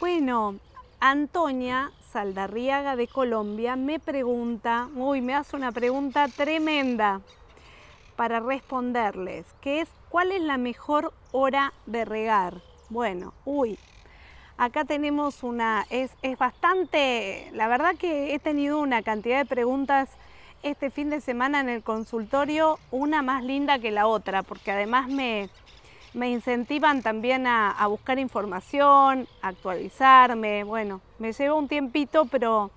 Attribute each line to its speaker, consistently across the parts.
Speaker 1: Bueno, Antonia Saldarriaga de Colombia me pregunta, uy, me hace una pregunta tremenda para responderles, que es ¿cuál es la mejor hora de regar? Bueno, uy, acá tenemos una, es, es bastante, la verdad que he tenido una cantidad de preguntas este fin de semana en el consultorio, una más linda que la otra, porque además me, me incentivan también a, buscar información, a actualizarme. Bueno, me lleva un tiempito, pero,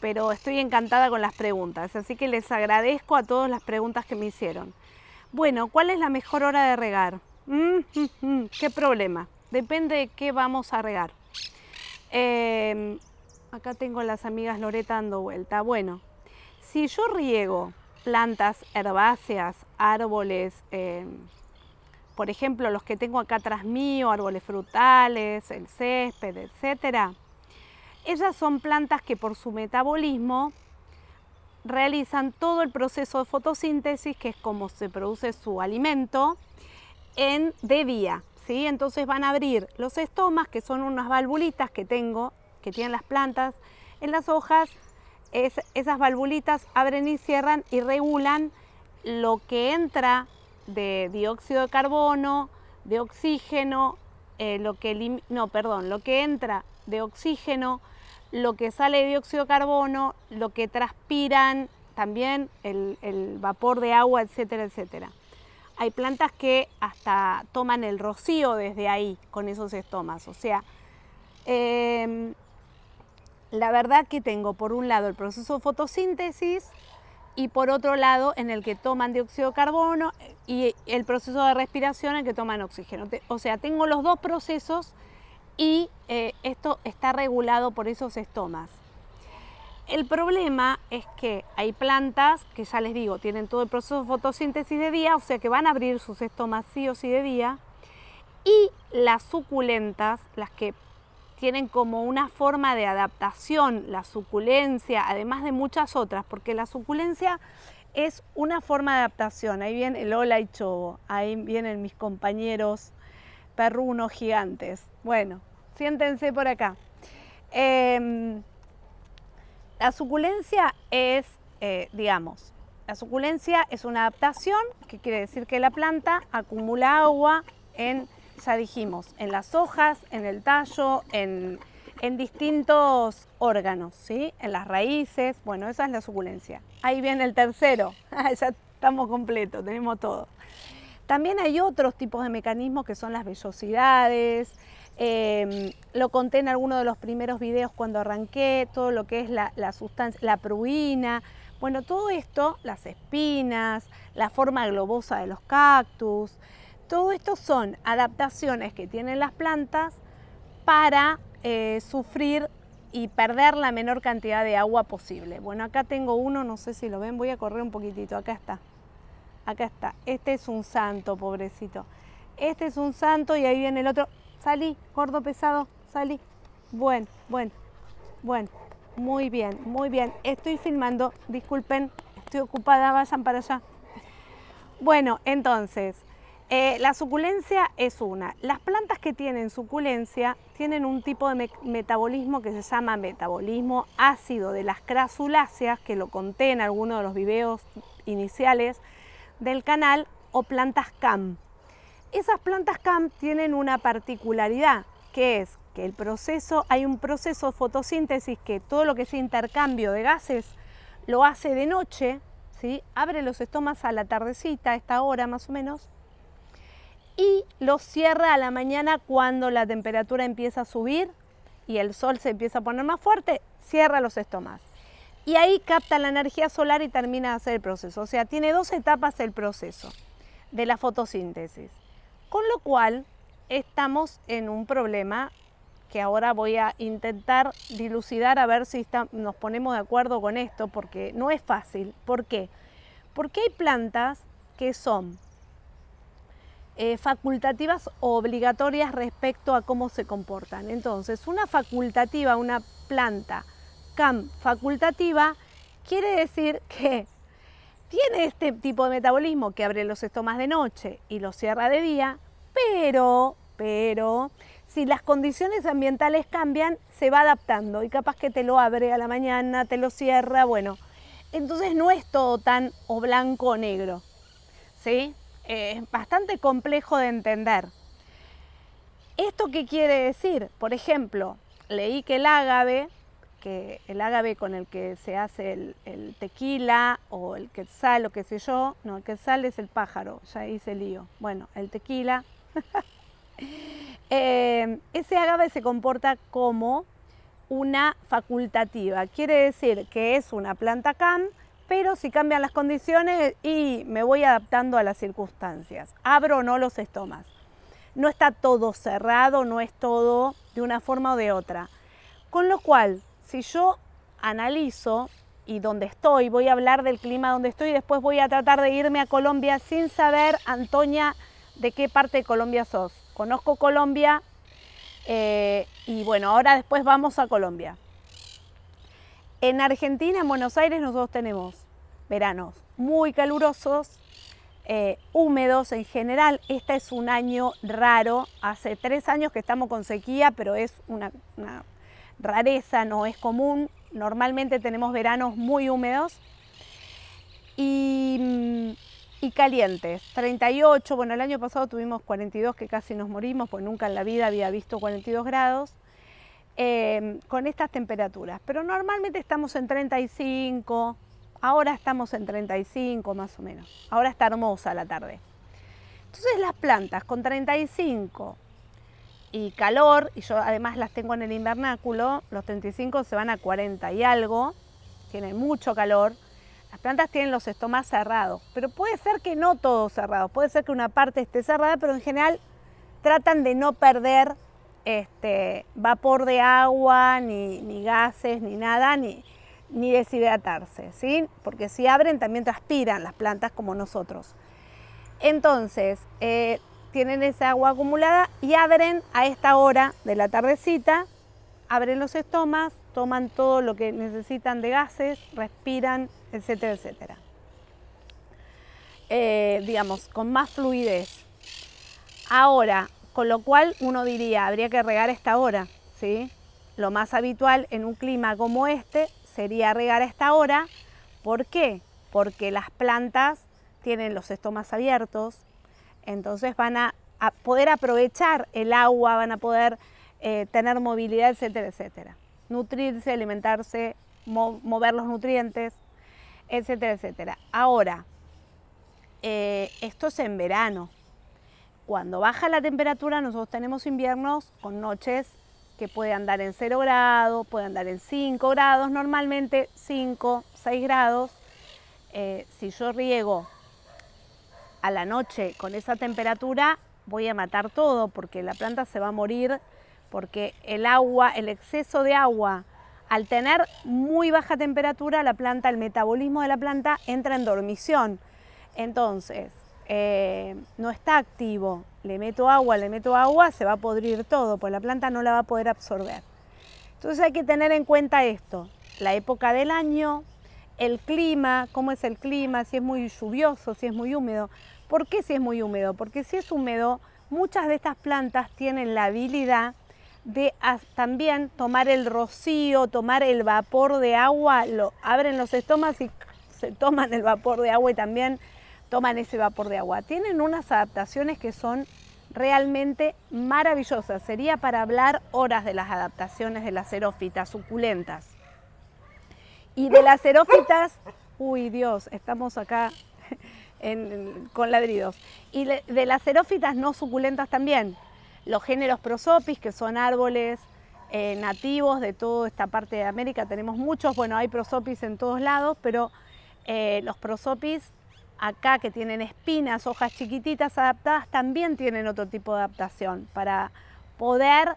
Speaker 1: pero estoy encantada con las preguntas. Así que les agradezco a todas las preguntas que me hicieron. Bueno, ¿cuál es la mejor hora de regar? Mm, ¿Qué problema? Depende de qué vamos a regar. Em, acá tengo a las amigas Loreta dando vuelta. Bueno, si yo riego plantas herbáceas, árboles, em, por ejemplo los que tengo acá atrás mío, árboles frutales, el césped, etcétera, ellas son plantas que por su metabolismo realizan todo el proceso de fotosíntesis, que es como se produce su alimento, en de día. ¿sí? Entonces van a abrir los estomas, que son unas valvulitas que tengo, que tienen las plantas en las hojas. esas valvulitas abren y cierran y regulan lo que entra de dióxido de carbono, de oxígeno, eh, lo que no, perdón, lo que entra de oxígeno, lo que sale de dióxido de carbono, lo que transpiran, también el, vapor de agua, etcétera, etcétera. Hay plantas que hasta toman el rocío desde ahí con esos estomas. O sea, em, la verdad que tengo por un lado el proceso de fotosíntesis, y por otro lado en el que toman dióxido de carbono eh, y el proceso de respiración en el que toman oxígeno. O sea, tengo los dos procesos y eh, esto está regulado por esos estomas. El problema es que hay plantas que ya les digo, tienen todo el proceso de fotosíntesis de día, o sea que van a abrir sus estomas sí o sí de día, y las suculentas, las que tienen como una forma de adaptación la suculencia, además de muchas otras, porque la suculencia es una forma de adaptación. Ahí viene el hola y chobo, ahí vienen mis compañeros perrunos gigantes. Bueno, siéntense por acá. Em, la suculencia es, eh, digamos, la suculencia es una adaptación, que quiere decir que la planta acumula agua en ya dijimos, en las hojas, en el tallo, en, distintos órganos, ¿sí? en las raíces. Bueno, esa es la suculencia. Ahí viene el tercero. Ah, ya estamos completos, tenemos todo. También hay otros tipos de mecanismos que son las vellosidades. Em, lo conté en alguno de los primeros videos cuando arranqué, todo lo que es la, la sustancia, la pruina. Bueno, todo esto, las espinas, la forma globosa de los cactus, todo esto son adaptaciones que tienen las plantas para eh, sufrir y perder la menor cantidad de agua posible. Bueno, acá tengo uno, no sé si lo ven, voy a correr un poquitito, acá está. Acá está, este es un santo, pobrecito. Este es un santo y ahí viene el otro. Salí, gordo pesado, salí. Bueno, bueno, bueno, muy bien, muy bien. Estoy filmando, disculpen, estoy ocupada, vayan para allá. Bueno, entonces, eh, la suculencia es una. Las plantas que tienen suculencia tienen un tipo de metabolismo que se llama metabolismo ácido de las crasuláceas, que lo conté en alguno de los videos iniciales del canal, o plantas CAM. Esas plantas CAM tienen una particularidad, que es que el proceso, hay un proceso de fotosíntesis que todo lo que es intercambio de gases lo hace de noche, ¿sí? abre los estomas a la tardecita, a esta hora más o menos, y los cierra a la mañana cuando la temperatura empieza a subir y el sol se empieza a poner más fuerte, cierra los estomas. Y ahí capta la energía solar y termina de hacer el proceso. O sea, tiene dos etapas el proceso de la fotosíntesis. Con lo cual, estamos en un problema que ahora voy a intentar dilucidar a ver si nos ponemos de acuerdo con esto, porque no es fácil. ¿Por qué? Porque hay plantas que son eh, facultativas o obligatorias respecto a cómo se comportan. Entonces, una facultativa, una planta CAM facultativa, quiere decir que tiene este tipo de metabolismo que abre los estomas de noche y los cierra de día, pero, pero, si las condiciones ambientales cambian, se va adaptando y capaz que te lo abre a la mañana, te lo cierra, bueno. Entonces no es todo tan o blanco o negro, ¿sí? es bastante complejo de entender. ¿Esto qué quiere decir? Por ejemplo, leí que el ágave, que el ágave con el que se hace el, tequila o el quetzal o qué sé yo, no, el quetzal es el pájaro, ya hice lío. Bueno, el tequila. Eh, ese ágave se comporta como una facultativa, quiere decir que es una planta CAM pero si cambian las condiciones y me voy adaptando a las circunstancias. Abro o no los estomas. No está todo cerrado, no es todo de una forma o de otra. Con lo cual, si yo analizo y donde estoy, voy a hablar del clima donde estoy y después voy a tratar de irme a Colombia sin saber, Antonia, de qué parte de Colombia sos. Conozco Colombia eh, y bueno, ahora después vamos a Colombia. En Argentina, en Buenos Aires, nosotros tenemos veranos muy calurosos, eh, húmedos en general. Este es un año raro. Hace tres años que estamos con sequía, pero es una, rareza, no es común. Normalmente tenemos veranos muy húmedos y, mm, y, calientes. 38, bueno, el año pasado tuvimos 42 que casi nos morimos, pues nunca en la vida había visto 42 grados. Em, con estas temperaturas. Pero normalmente estamos en 35, ahora estamos en 35 más o menos. Ahora está hermosa la tarde. Entonces las plantas con 35 y calor, y yo además las tengo en el invernáculo, los 35 se van a 40 y algo, tiene mucho calor. Las plantas tienen los estomas cerrados, pero puede ser que no todos cerrados, puede ser que una parte esté cerrada, pero en general tratan de no perder este, vapor de agua, ni, gases, ni nada, ni, deshidratarse, ¿sí? Porque si abren también transpiran las plantas como nosotros. Entonces, eh, tienen esa agua acumulada y abren a esta hora de la tardecita, abren los estomas, toman todo lo que necesitan de gases, respiran, etcétera, etcétera. Eh, digamos, con más fluidez. Ahora, con lo cual uno diría, habría que regar esta hora, ¿sí? Lo más habitual en un clima como este sería regar esta hora. ¿Por qué? Porque las plantas tienen los estomas abiertos, entonces van a, poder aprovechar el agua, van a poder eh, tener movilidad, etcétera, etcétera. Nutrirse, alimentarse, mover los nutrientes, etcétera, etcétera. Ahora, eh, esto es en verano, cuando baja la temperatura nosotros tenemos inviernos con noches que puede andar en 0 grados, puede andar en 5 grados, normalmente 5, 6 grados. Eh, si yo riego a la noche con esa temperatura, voy a matar todo porque la planta se va a morir, porque el agua, el exceso de agua, al tener muy baja temperatura, la planta, el metabolismo de la planta entra en dormición. Entonces, eh, no está activo, le meto agua, le meto agua, se va a podrir todo, pues la planta no la va a poder absorber. Entonces hay que tener en cuenta esto, la época del año, el clima, cómo es el clima, si es muy lluvioso, si es muy húmedo. ¿Por qué si es muy húmedo? Porque si es húmedo, muchas de estas plantas tienen la habilidad de también tomar el rocío, tomar el vapor de agua, lo, abren los estomas y se toman el vapor de agua y también toman ese vapor de agua. Tienen unas adaptaciones que son realmente maravillosas. Sería para hablar horas de las adaptaciones de las xerófitas suculentas. Y de las xerófitas, uy Dios, estamos acá con ladridos. Y de, las xerófitas no suculentas también. Los géneros prosopis, que son árboles eh, nativos de toda esta parte de América, tenemos muchos. Bueno, hay prosopis en todos lados, pero eh, los prosopis acá que tienen espinas, hojas chiquititas adaptadas, también tienen otro tipo de adaptación para poder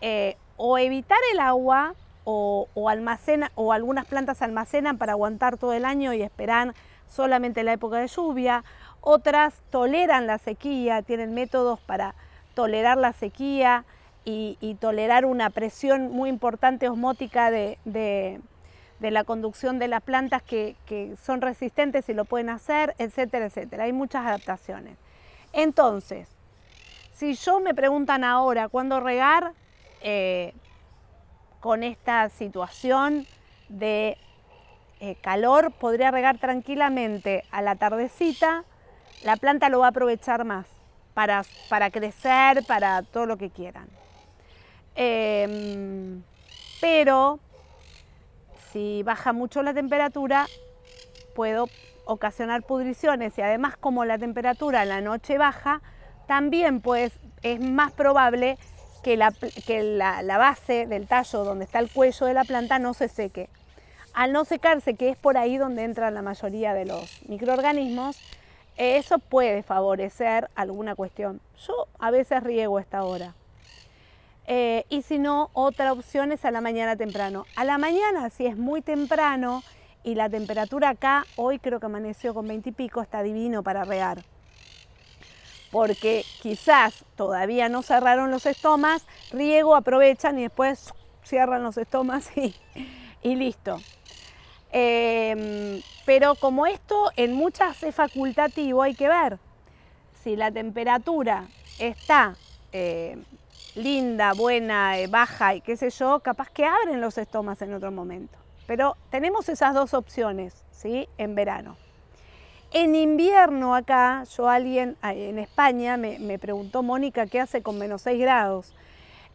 Speaker 1: eh, o evitar el agua o, o algunas plantas almacenan para aguantar todo el año y esperan solamente la época de lluvia. Otras toleran la sequía, tienen métodos para tolerar la sequía y, tolerar una presión muy importante osmótica de de la conducción de las plantas que, son resistentes y lo pueden hacer, etcétera, etcétera. Hay muchas adaptaciones. Entonces, si yo me preguntan ahora cuándo regar, eh, con esta situación de eh, calor, podría regar tranquilamente a la tardecita, la planta lo va a aprovechar más para, para crecer, para todo lo que quieran. Em, pero si baja mucho la temperatura, puedo ocasionar pudriciones y además como la temperatura en la noche baja, también pues es más probable que, la, la, base del tallo donde está el cuello de la planta no se seque. Al no secarse, que es por ahí donde entran la mayoría de los microorganismos, eso puede favorecer alguna cuestión. Yo a veces riego esta hora. Eh, y si no, otra opción es a la mañana temprano. A la mañana, si es muy temprano y la temperatura acá, hoy creo que amaneció con 20 y pico, está divino para regar. Porque quizás todavía no cerraron los estomas, riego, aprovechan y después cierran los estomas y, listo. Em, pero como esto en muchas es facultativo, hay que ver si la temperatura está eh, linda, buena, eh, baja y qué sé yo, capaz que abren los estomas en otro momento. Pero tenemos esas dos opciones, ¿sí? En verano. En invierno acá, yo alguien ah, en España me, preguntó, Mónica, ¿qué hace con menos 6 grados?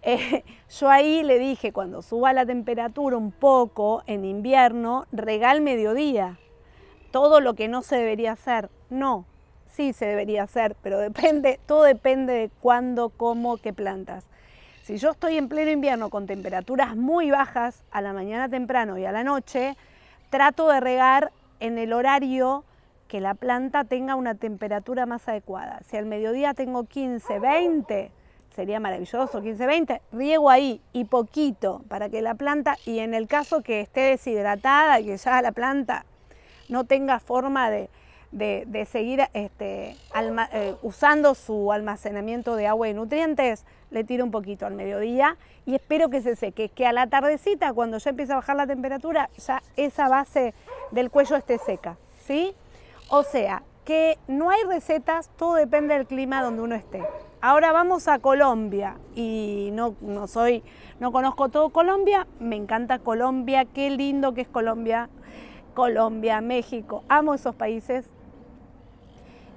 Speaker 1: Eh, yo ahí le dije, cuando suba la temperatura un poco en invierno, regal mediodía. Todo lo que no se debería hacer. No, sí se debería hacer, pero depende, todo depende de cuándo, cómo, qué plantas. Si yo estoy en pleno invierno con temperaturas muy bajas a la mañana temprano y a la noche, trato de regar en el horario que la planta tenga una temperatura más adecuada. Si al mediodía tengo 15, 20, sería maravilloso, 15, 20, riego ahí y poquito para que la planta, y en el caso que esté deshidratada, y que ya la planta no tenga forma de, de, seguir este, eh, usando su almacenamiento de agua y nutrientes, le tiro un poquito al mediodía y espero que se seque, que a la tardecita, cuando ya empieza a bajar la temperatura, ya esa base del cuello esté seca, ¿sí? O sea, que no hay recetas, todo depende del clima donde uno esté. Ahora vamos a Colombia y no, soy, no conozco todo Colombia, me encanta Colombia, qué lindo que es Colombia, Colombia, México, amo esos países,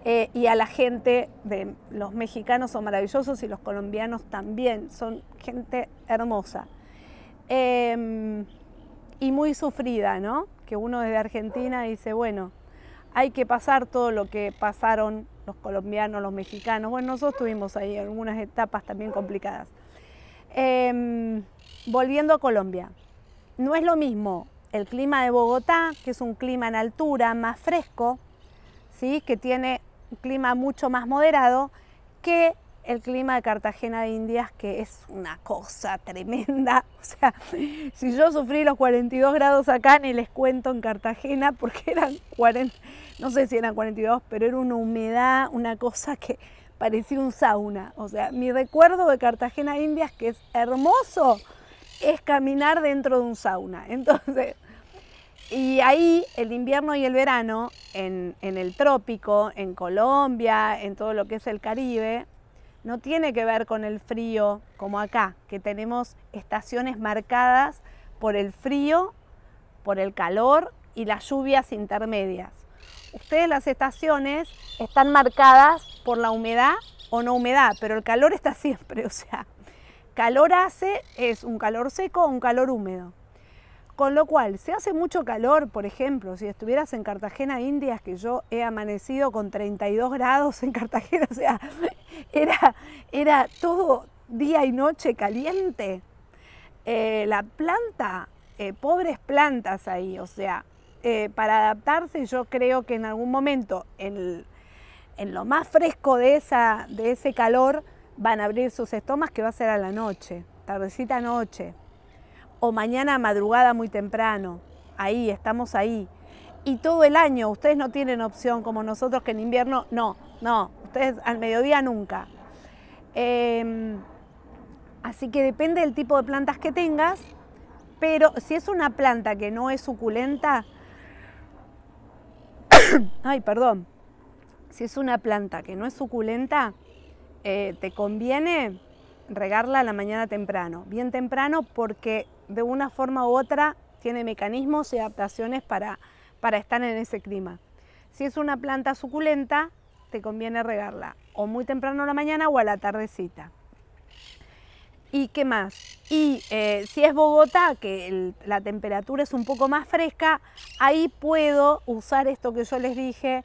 Speaker 1: eh, y a la gente de los mexicanos son maravillosos y los colombianos también, son gente hermosa. Em, y muy sufrida, ¿no? Que uno desde Argentina dice, bueno, hay que pasar todo lo que pasaron los colombianos, los mexicanos. Bueno, nosotros tuvimos ahí algunas etapas también complicadas. Em, volviendo a Colombia, no es lo mismo el clima de Bogotá, que es un clima en altura, más fresco, ¿sí? que tiene un clima mucho más moderado que el clima de Cartagena de Indias, que es una cosa tremenda. O sea, si yo sufrí los 42 grados acá, ni les cuento en Cartagena, porque eran 40, no sé si eran 42, pero era una humedad, una cosa que parecía un sauna. O sea, mi recuerdo de Cartagena de Indias, que es hermoso, es caminar dentro de un sauna. Entonces, y ahí el invierno y el verano, en, el trópico, en Colombia, en todo lo que es el Caribe, no tiene que ver con el frío como acá, que tenemos estaciones marcadas por el frío, por el calor y las lluvias intermedias. Ustedes las estaciones están marcadas por la humedad o no humedad, pero el calor está siempre, o sea, calor hace es un calor seco o un calor húmedo. Con lo cual, se hace mucho calor, por ejemplo, si estuvieras en Cartagena, Indias, que yo he amanecido con 32 grados en Cartagena, o sea, era, era todo día y noche caliente. Eh, la planta, eh, pobres plantas ahí, o sea, eh, para adaptarse yo creo que en algún momento, en, en lo más fresco de, esa, de ese calor, van a abrir sus estomas que va a ser a la noche, tardecita noche o mañana madrugada muy temprano. Ahí, estamos ahí. Y todo el año, ustedes no tienen opción como nosotros que en invierno, no, no, ustedes al mediodía nunca. Em, así que depende del tipo de plantas que tengas, pero si es una planta que no es suculenta, ay, perdón, si es una planta que no es suculenta, eh, te conviene regarla a la mañana temprano, bien temprano porque de una forma u otra tiene mecanismos y adaptaciones para, para estar en ese clima. Si es una planta suculenta, te conviene regarla o muy temprano a la mañana o a la tardecita. ¿Y qué más? Y eh, si es Bogotá, que la temperatura es un poco más fresca, ahí puedo usar esto que yo les dije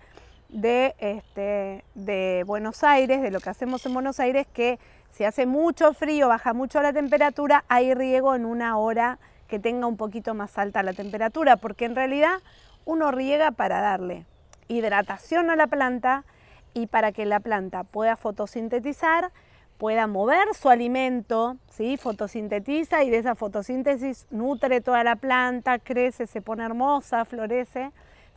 Speaker 1: de, este, de Buenos Aires, de lo que hacemos en Buenos Aires, que si hace mucho frío, baja mucho la temperatura, hay riego en una hora que tenga un poquito más alta la temperatura, porque en realidad uno riega para darle hidratación a la planta y para que la planta pueda fotosintetizar, pueda mover su alimento, ¿sí? fotosintetiza y de esa fotosíntesis nutre toda la planta, crece, se pone hermosa, florece,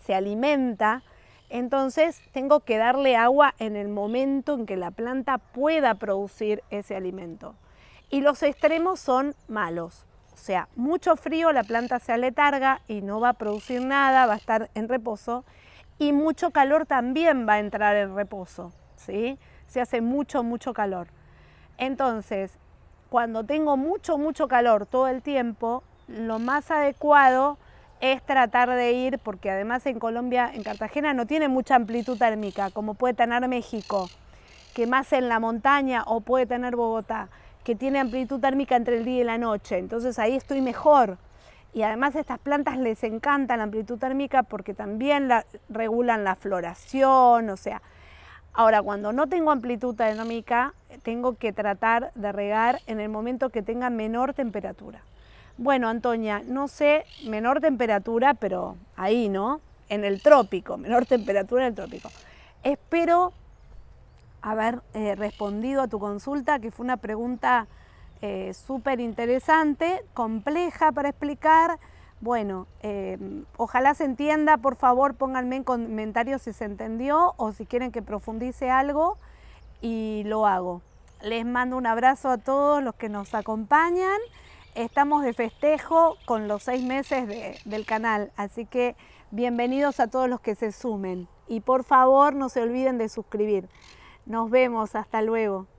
Speaker 1: se alimenta. Entonces tengo que darle agua en el momento en que la planta pueda producir ese alimento. Y los extremos son malos. O sea, mucho frío, la planta se aletarga y no va a producir nada, va a estar en reposo. Y mucho calor también va a entrar en reposo. ¿sí? Se hace mucho, mucho calor. Entonces, cuando tengo mucho, mucho calor todo el tiempo, lo más adecuado es tratar de ir, porque además en Colombia, en Cartagena, no tiene mucha amplitud térmica, como puede tener México, que más en la montaña, o puede tener Bogotá, que tiene amplitud térmica entre el día y la noche. Entonces ahí estoy mejor. Y además a estas plantas les encanta la amplitud térmica porque también la, regulan la floración, o sea. Ahora, cuando no tengo amplitud térmica, tengo que tratar de regar en el momento que tenga menor temperatura. Bueno, Antonia, no sé, menor temperatura, pero ahí, ¿no? En el trópico, menor temperatura en el trópico. Espero haber eh, respondido a tu consulta, que fue una pregunta eh, súper interesante, compleja para explicar. Bueno, eh, ojalá se entienda, por favor pónganme en comentarios si se entendió o si quieren que profundice algo y lo hago. Les mando un abrazo a todos los que nos acompañan estamos de festejo con los seis meses del canal, así que bienvenidos a todos los que se sumen y por favor no se olviden de suscribir. Nos vemos, hasta luego.